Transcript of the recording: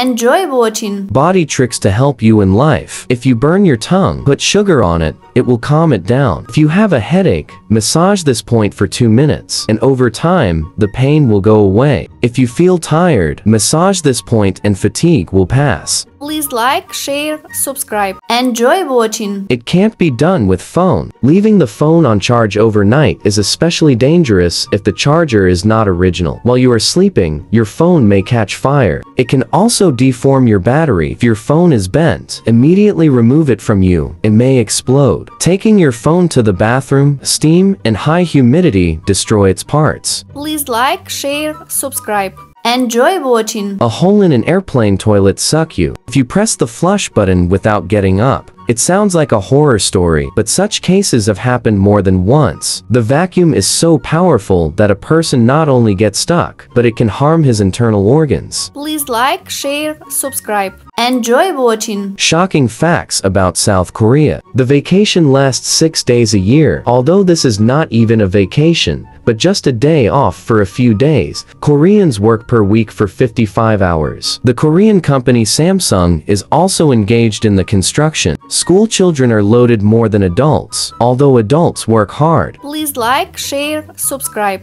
Enjoy watching. Body tricks to help you in life. If you burn your tongue, put sugar on it, it will calm it down. If you have a headache, massage this point for 2 minutes, and over time, the pain will go away. If you feel tired, massage this point and fatigue will pass. Please like, share, subscribe. Enjoy watching. It can't be done with phone. Leaving the phone on charge overnight is especially dangerous if the charger is not original. While you are sleeping, your phone may catch fire. It can also deform your battery. If your phone is bent, immediately remove it from you. It may explode. Taking your phone to the bathroom, steam, and high humidity destroy its parts. Please like, share, subscribe. Enjoy watching. A hole in an airplane toilet suck you. If you press the flush button without getting up, it sounds like a horror story, but such cases have happened more than once. The vacuum is so powerful that a person not only gets stuck, but it can harm his internal organs. Please like, share, subscribe. Enjoy watching! Shocking facts about South Korea. The vacation lasts six days a year. Although this is not even a vacation, but just a day off for a few days, Koreans work per week for 55 hours. The Korean company Samsung is also engaged in the construction, School children are loaded more than adults, although adults work hard. Please like, share, subscribe.